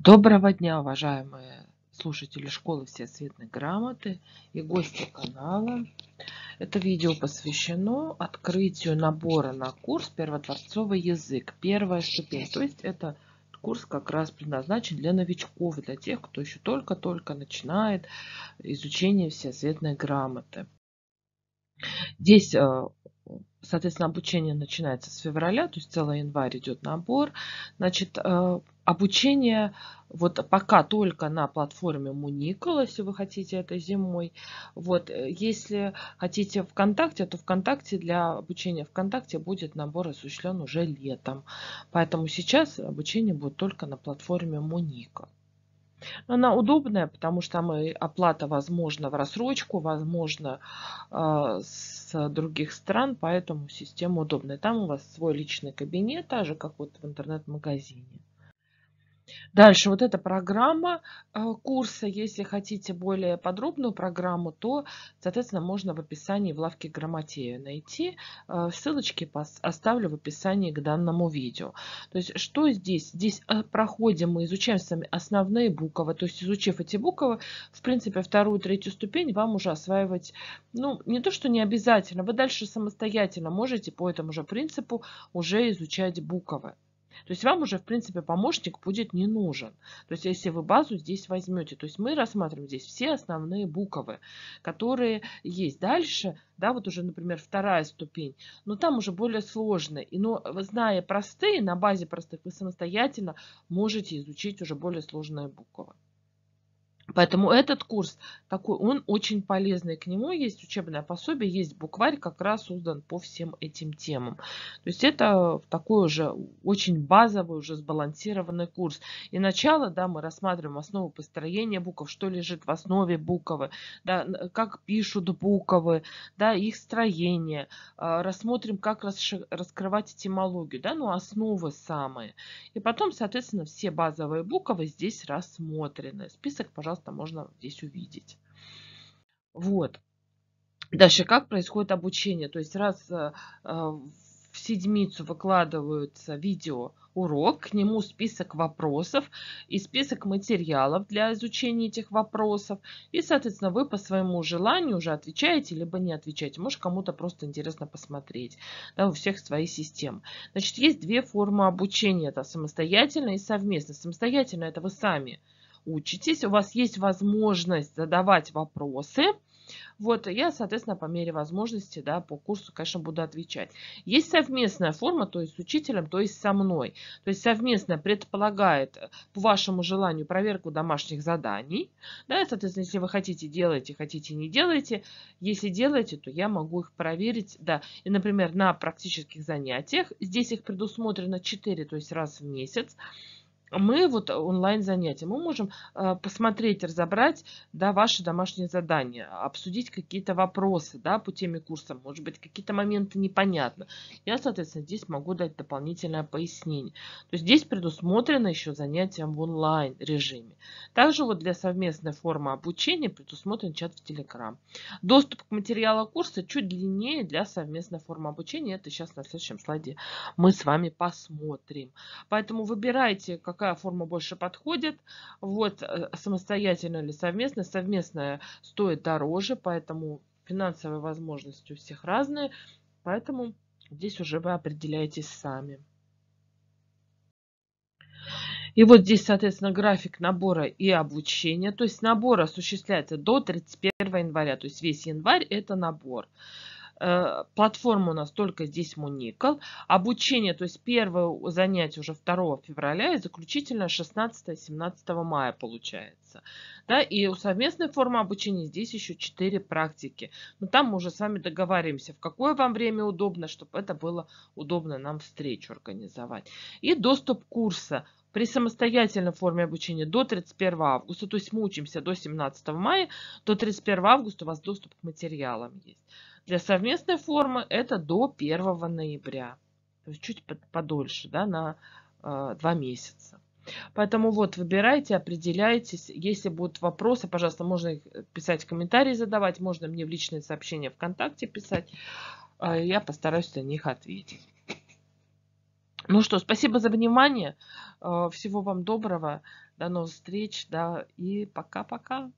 Доброго дня, уважаемые слушатели школы Всесветной грамоты и гости канала. Это видео посвящено открытию набора на курс «Первотворцовый язык. Первая ступень». То есть это курс как раз предназначен для новичков, для тех, кто еще только-только начинает изучение Всесветной грамоты. Здесь э, Соответственно, обучение начинается с февраля, то есть целый январь идет набор. Значит, э, обучение вот пока только на платформе Муникол, если вы хотите это зимой. Вот, э, если хотите ВКонтакте, то ВКонтакте для обучения ВКонтакте будет набор осуществлен уже летом. Поэтому сейчас обучение будет только на платформе Муникол. Она удобная, потому что там и оплата возможна в рассрочку, возможно а, с других стран, поэтому система удобная. Там у вас свой личный кабинет, так же, как вот в интернет-магазине. Дальше вот эта программа э, курса, если хотите более подробную программу, то, соответственно, можно в описании в лавке Грамотею найти. Э, ссылочки оставлю в описании к данному видео. То есть что здесь? Здесь э, проходим, мы изучаем сами основные буквы. То есть изучив эти буквы, в принципе, вторую, третью ступень вам уже осваивать, ну, не то, что не обязательно, вы дальше самостоятельно можете по этому же принципу уже изучать буквы. То есть вам уже, в принципе, помощник будет не нужен. То есть если вы базу здесь возьмете, то есть мы рассматриваем здесь все основные буквы, которые есть. Дальше, да, вот уже, например, вторая ступень, но там уже более сложные. И, но зная простые, на базе простых, вы самостоятельно можете изучить уже более сложные буквы. Поэтому этот курс такой, он очень полезный. К нему есть учебное пособие, есть букварь, как раз создан по всем этим темам. То есть это такой уже очень базовый, уже сбалансированный курс. И начало, да, мы рассматриваем основу построения букв, что лежит в основе буковы, да, как пишут буквы, да, их строение. А, рассмотрим, как раскрывать этимологию, да, ну, основы самые. И потом, соответственно, все базовые буквы здесь рассмотрены. Список, пожалуйста, пожалуйста, можно здесь увидеть. Вот. Дальше, как происходит обучение? То есть раз э, э, в седмицу выкладываются видео урок, к нему список вопросов и список материалов для изучения этих вопросов. И, соответственно, вы по своему желанию уже отвечаете, либо не отвечаете. Может, кому-то просто интересно посмотреть. Да, у всех свои системы. Значит, есть две формы обучения. Это самостоятельно и совместно. Самостоятельно это вы сами учитесь, у вас есть возможность задавать вопросы. Вот, я, соответственно, по мере возможности, да, по курсу, конечно, буду отвечать. Есть совместная форма, то есть с учителем, то есть со мной. То есть совместно предполагает э, по вашему желанию проверку домашних заданий. Да, соответственно, если вы хотите, делайте, хотите, не делайте. Если делаете, то я могу их проверить, да. И, например, на практических занятиях, здесь их предусмотрено 4, то есть раз в месяц мы вот онлайн занятия, мы можем а, посмотреть, разобрать да, ваши домашние задания, обсудить какие-то вопросы да, по теме курса, может быть, какие-то моменты непонятно. Я, соответственно, здесь могу дать дополнительное пояснение. То есть здесь предусмотрено еще занятие в онлайн режиме. Также вот для совместной формы обучения предусмотрен чат в Telegram. Доступ к материалу курса чуть длиннее для совместной формы обучения. Это сейчас на следующем слайде мы с вами посмотрим. Поэтому выбирайте, как какая форма больше подходит. Вот э, самостоятельно или совместно. Совместная стоит дороже, поэтому финансовые возможности у всех разные. Поэтому здесь уже вы определяетесь сами. И вот здесь, соответственно, график набора и обучения. То есть набор осуществляется до 31 января. То есть весь январь – это набор. Э, платформа у нас только здесь Муникал. Обучение, то есть первое занятие уже 2 февраля и заключительное 16-17 мая получается. Да, и у совместной формы обучения здесь еще 4 практики. Но там мы уже с вами договариваемся, в какое вам время удобно, чтобы это было удобно нам встречу организовать. И доступ курса при самостоятельной форме обучения до 31 августа, то есть мы учимся до 17 мая, до 31 августа у вас доступ к материалам есть. Для совместной формы это до 1 ноября, то есть чуть подольше, да, на э, 2 месяца. Поэтому вот выбирайте, определяйтесь. Если будут вопросы, пожалуйста, можно их э, писать в комментарии, задавать, можно мне в личные сообщения ВКонтакте писать. А я постараюсь на них ответить. Ну что, спасибо за внимание. Э, всего вам доброго. До новых встреч. Да, и пока-пока.